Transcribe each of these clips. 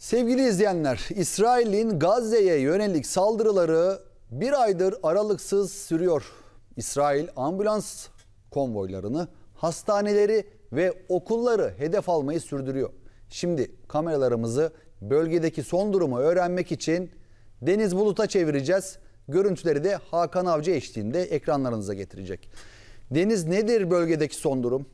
Sevgili izleyenler, İsrail'in Gazze'ye yönelik saldırıları bir aydır aralıksız sürüyor. İsrail ambulans konvoylarını, hastaneleri ve okulları hedef almayı sürdürüyor. Şimdi kameralarımızı bölgedeki son durumu öğrenmek için Deniz Bulut'a çevireceğiz. Görüntüleri de Hakan Avcı eşliğinde ekranlarınıza getirecek. Deniz nedir bölgedeki son durum?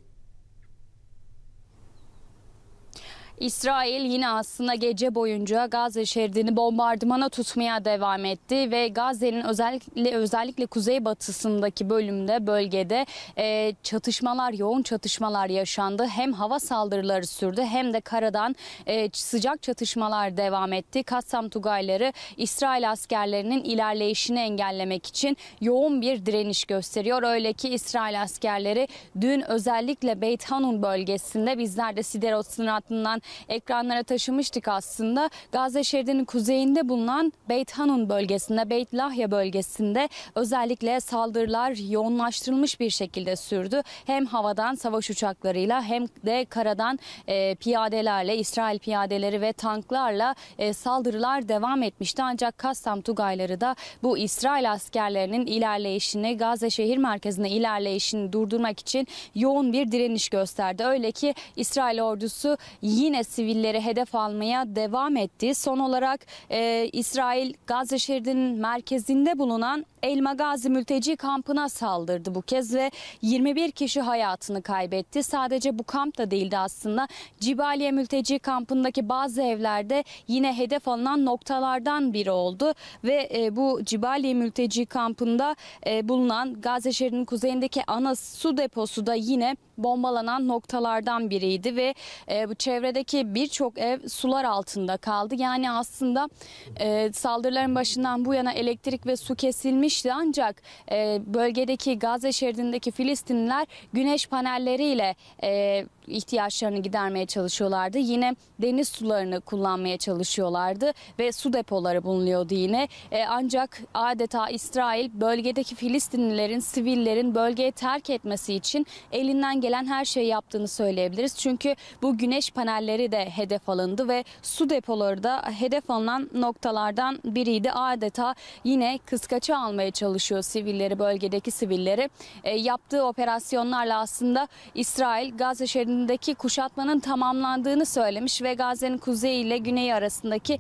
İsrail yine aslında gece boyunca Gazze şeridini bombardımana tutmaya devam etti ve Gazze'nin özellikle özellikle kuzey batısındaki bölümde bölgede e, çatışmalar yoğun çatışmalar yaşandı. Hem hava saldırıları sürdü hem de karadan e, sıcak çatışmalar devam etti. Kassam Tugayları İsrail askerlerinin ilerleyişini engellemek için yoğun bir direniş gösteriyor. Öyle ki İsrail askerleri dün özellikle Beyt Hanun bölgesinde bizler de Siderot sınırından ekranlara taşımıştık aslında. Gazze şeridinin kuzeyinde bulunan Beyt Hanun bölgesinde, Beyt Lahya bölgesinde özellikle saldırılar yoğunlaştırılmış bir şekilde sürdü. Hem havadan savaş uçaklarıyla hem de karadan e, piyadelerle, İsrail piyadeleri ve tanklarla e, saldırılar devam etmişti. Ancak Kassam Tugayları da bu İsrail askerlerinin ilerleyişini, Gazze şehir merkezine ilerleyişini durdurmak için yoğun bir direniş gösterdi. Öyle ki İsrail ordusu yine yine sivilleri hedef almaya devam etti. Son olarak e, İsrail Gazze şeridinin merkezinde bulunan Elma Magazi mülteci kampına saldırdı bu kez ve 21 kişi hayatını kaybetti. Sadece bu kamp da değildi aslında. Cibaliye mülteci kampındaki bazı evlerde yine hedef alınan noktalardan biri oldu ve e, bu Cibaliye mülteci kampında e, bulunan Gazze şehrinin kuzeyindeki ana su deposu da yine bombalanan noktalardan biriydi ve e, bu çevredeki Bölgedeki birçok ev sular altında kaldı. Yani aslında e, saldırıların başından bu yana elektrik ve su kesilmişti ancak e, bölgedeki Gazze şeridindeki Filistinliler güneş panelleriyle e, ihtiyaçlarını gidermeye çalışıyorlardı. Yine deniz sularını kullanmaya çalışıyorlardı ve su depoları bulunuyordu yine. E, ancak adeta İsrail bölgedeki Filistinlilerin, sivillerin bölgeye terk etmesi için elinden gelen her şeyi yaptığını söyleyebiliriz. Çünkü bu güneş panelleri de hedef alındı ve su depoları da hedef alınan noktalardan biriydi. Adeta yine kıskaça almaya çalışıyor sivilleri, bölgedeki sivilleri. E, yaptığı operasyonlarla aslında İsrail Gazze şeridinde bölgesindeki kuşatmanın tamamlandığını söylemiş ve Gazze'nin kuzeyi ile güneyi arasındaki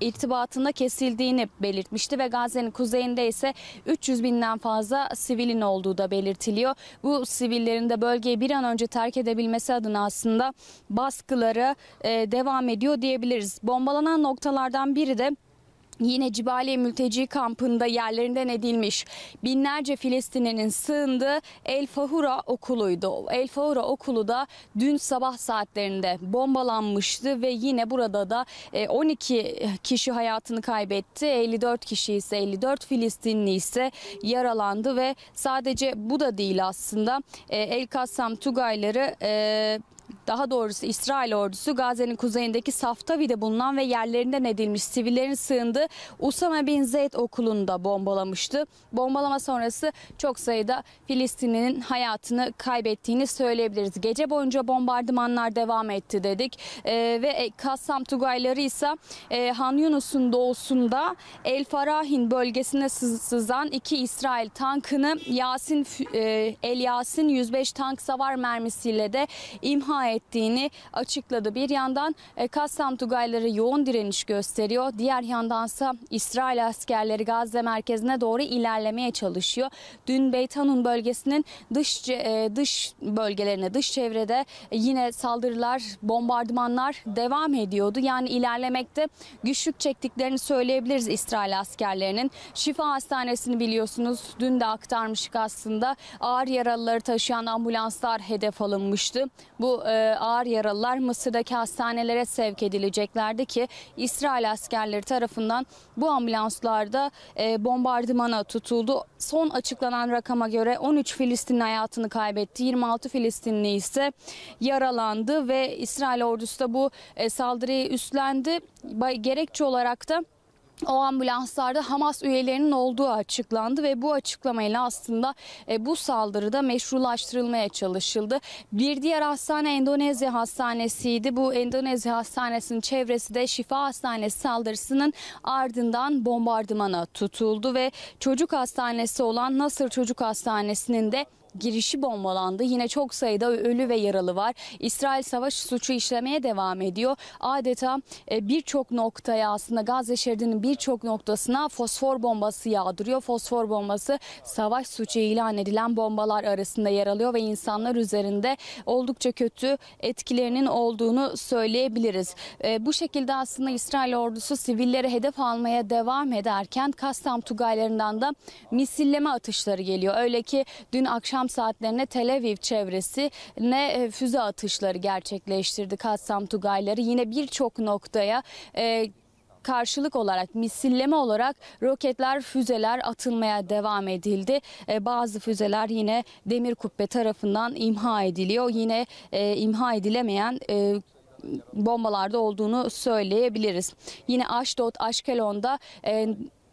irtibatında kesildiğini belirtmişti ve Gazze'nin kuzeyinde ise 300 binden fazla sivilin olduğu da belirtiliyor. Bu sivillerin de bölgeyi bir an önce terk edebilmesi adına aslında baskıları e, devam ediyor diyebiliriz. Bombalanan noktalardan biri de Yine Cibaliye mülteci kampında yerlerinden edilmiş binlerce Filistinli'nin sığındığı El Fahura okuluydu. El Fahura okulu da dün sabah saatlerinde bombalanmıştı ve yine burada da 12 e, kişi hayatını kaybetti. 54 kişi ise 54 Filistinli ise yaralandı ve sadece bu da değil aslında e, El Kassam Tugayları e, daha doğrusu İsrail ordusu Gazze'nin kuzeyindeki Saftavi'de bulunan ve yerlerinden edilmiş sivillerin sığındığı Usame Bin Zeyd da bombalamıştı. Bombalama sonrası çok sayıda Filistinli'nin hayatını kaybettiğini söyleyebiliriz. Gece boyunca bombardımanlar devam etti dedik ee, e, ve Kassam Tugayları ise e, Han Yunus'un doğusunda El Farahin bölgesine sızan iki İsrail tankını Yasin e, El Yasin 105 tank savar mermisiyle de imha etti ettiğini açıkladı. Bir yandan e, Kassam Tugayları yoğun direniş gösteriyor. Diğer yandansa İsrail askerleri Gazze merkezine doğru ilerlemeye çalışıyor. Dün Beytanun bölgesinin dış e, dış bölgelerine, dış çevrede yine saldırılar, bombardımanlar devam ediyordu. Yani ilerlemekte güçlük çektiklerini söyleyebiliriz İsrail askerlerinin. Şifa Hastanesi'ni biliyorsunuz dün de aktarmıştık aslında. Ağır yaralıları taşıyan ambulanslar hedef alınmıştı. Bu e, ağır yaralılar Mısır'daki hastanelere sevk edileceklerdi ki İsrail askerleri tarafından bu ambulanslarda e, bombardımana tutuldu. Son açıklanan rakama göre 13 Filistinli hayatını kaybetti. 26 Filistinli ise yaralandı ve İsrail ordusu da bu e, saldırıyı üstlendi. Gerekçe olarak da o ambulanslarda Hamas üyelerinin olduğu açıklandı ve bu açıklamayla aslında e, bu saldırıda meşrulaştırılmaya çalışıldı. Bir diğer hastane Endonezya Hastanesi'ydi. Bu Endonezya Hastanesi'nin çevresi de Şifa Hastanesi saldırısının ardından bombardımana tutuldu ve çocuk hastanesi olan Nasır Çocuk Hastanesi'nin de girişi bombalandı. Yine çok sayıda ölü ve yaralı var. İsrail savaş suçu işlemeye devam ediyor. Adeta e, birçok noktaya aslında Gazze şeridinin birçok noktasına fosfor bombası yağdırıyor. Fosfor bombası savaş suçu ilan edilen bombalar arasında yer alıyor ve insanlar üzerinde oldukça kötü etkilerinin olduğunu söyleyebiliriz. E, bu şekilde aslında İsrail ordusu sivilleri hedef almaya devam ederken Kastam Tugaylarından da misilleme atışları geliyor. Öyle ki dün akşam akşam saatlerine Tel Aviv çevresi ne e, füze atışları gerçekleştirdi. Kassam Tugayları yine birçok noktaya e, karşılık olarak misilleme olarak roketler, füzeler atılmaya devam edildi. E, bazı füzeler yine demir kubbe tarafından imha ediliyor. Yine e, imha edilemeyen e, bombalarda olduğunu söyleyebiliriz. Yine Aşdod, Ashkelon'da. e,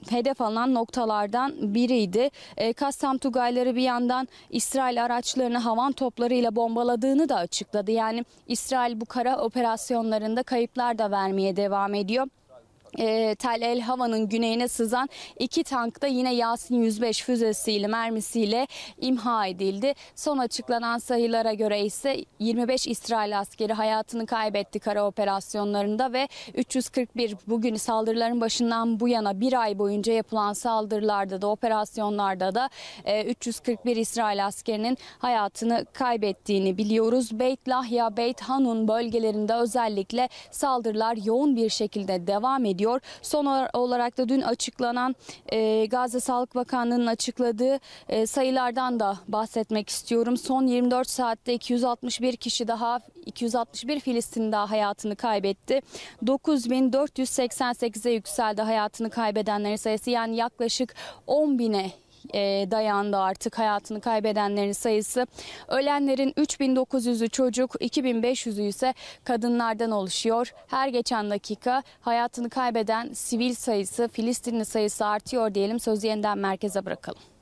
hedef alınan noktalardan biriydi. E, Kassam Tugayları bir yandan İsrail araçlarını havan toplarıyla bombaladığını da açıkladı. Yani İsrail bu kara operasyonlarında kayıplar da vermeye devam ediyor e, Tel El Hava'nın güneyine sızan iki tank da yine Yasin 105 füzesiyle mermisiyle imha edildi. Son açıklanan sayılara göre ise 25 İsrail askeri hayatını kaybetti kara operasyonlarında ve 341 bugün saldırıların başından bu yana bir ay boyunca yapılan saldırılarda da operasyonlarda da e, 341 İsrail askerinin hayatını kaybettiğini biliyoruz. Beyt Lahya, Beyt Hanun bölgelerinde özellikle saldırılar yoğun bir şekilde devam ediyor ediyor. Son olarak da dün açıklanan e, Gazze Sağlık Bakanlığı'nın açıkladığı e, sayılardan da bahsetmek istiyorum. Son 24 saatte 261 kişi daha 261 Filistin daha hayatını kaybetti. 9488'e yükseldi hayatını kaybedenlerin sayısı yani yaklaşık 10 bine e, dayandı artık hayatını kaybedenlerin sayısı. Ölenlerin 3900'ü çocuk, 2500'ü ise kadınlardan oluşuyor. Her geçen dakika hayatını kaybeden sivil sayısı, Filistinli sayısı artıyor diyelim. Sözü yeniden merkeze bırakalım.